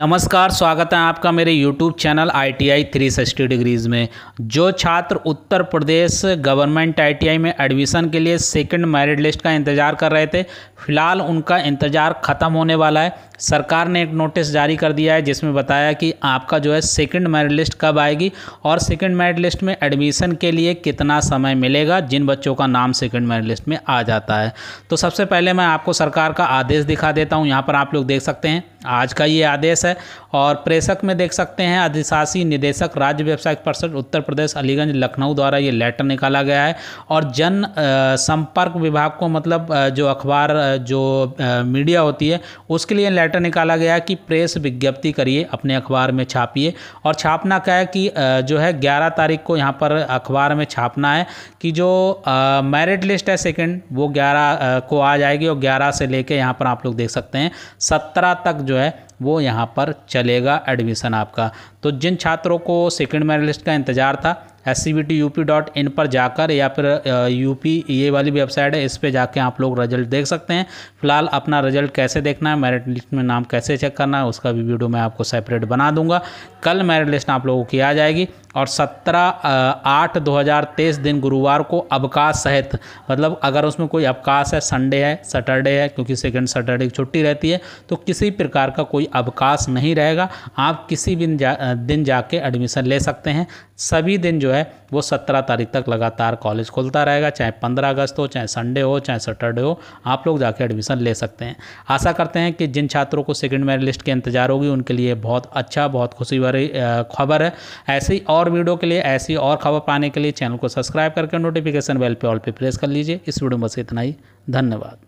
नमस्कार स्वागत है आपका मेरे YouTube channel I T I three sixty degrees में जो छात्र उत्तर प्रदेश गवर्नमेंट आई में एडमिशन के लिए सेकंड मेरिट लिस्ट का इंतज़ार कर रहे थे फ़िलहाल उनका इंतज़ार ख़त्म होने वाला है सरकार ने एक नोटिस जारी कर दिया है जिसमें बताया कि आपका जो है सेकेंड मेरिट लिस्ट कब आएगी और सेकेंड मेरिट लिस्ट में एडमिशन के लिए कितना समय मिलेगा जिन बच्चों का नाम सेकेंड मेरिट लिस्ट में आ जाता है तो सबसे पहले मैं आपको सरकार का आदेश दिखा देता हूँ यहाँ पर आप लोग देख सकते हैं आज का ये आदेश है और प्रेषक में देख सकते हैं अधिशासी निदेशक राज्य व्यावसायिक परिषद उत्तर प्रदेश अलीगंज लखनऊ द्वारा ये लेटर निकाला गया है और जन संपर्क विभाग को मतलब जो अखबार जो मीडिया होती है उसके लिए लेटर डाटा निकाला गया कि प्रेस विज्ञप्ति करिए अपने अखबार में छापिए और छापना क्या है कि जो है ग्यारह तारीख को यहाँ पर अखबार में छापना है कि जो मेरिट लिस्ट है सेकेंड वो ग्यारह को आ जाएगी और ग्यारह से लेके यहाँ पर आप लोग देख सकते हैं सत्रह तक जो है वो यहाँ पर चलेगा एडमिशन आपका तो जिन छात्रों को सेकेंड मेरिट लिस्ट का इंतज़ार था S C B T U P dot in पर जाकर या फिर यू पी ये वाली वेबसाइट है इस पर जाके आप लोग रिजल्ट देख सकते हैं फिलहाल अपना रिजल्ट कैसे देखना है मेरिट लिस्ट में नाम कैसे चेक करना है उसका भी वीडियो मैं आपको सेपरेट बना दूंगा कल मेरिट लिस्ट आप लोगों की आ जाएगी और 17 आठ 2023 दिन गुरुवार को अवकाश सहित मतलब अगर उसमें कोई अवकाश है संडे है सैटरडे है क्योंकि सेकंड सैटरडे की छुट्टी रहती है तो किसी प्रकार का कोई अवकाश नहीं रहेगा आप किसी भी जा, दिन जाके एडमिशन ले सकते हैं सभी दिन जो है वो सत्रह तारीख तक लगातार कॉलेज खुलता रहेगा चाहे पंद्रह अगस्त हो चाहे संडे हो चाहे सैटरडे हो आप लोग जाके एडमिशन ले सकते हैं आशा करते हैं कि जिन छात्रों को सेकेंड मेरिट लिस्ट के इंतजार होगी उनके लिए बहुत अच्छा बहुत खुशी भरी खबर है ऐसे ही और और वीडियो के लिए ऐसी और खबर पाने के लिए चैनल को सब्सक्राइब करके नोटिफिकेशन बेल पे ऑल पे प्रेस कर लीजिए इस वीडियो में बस इतना ही धन्यवाद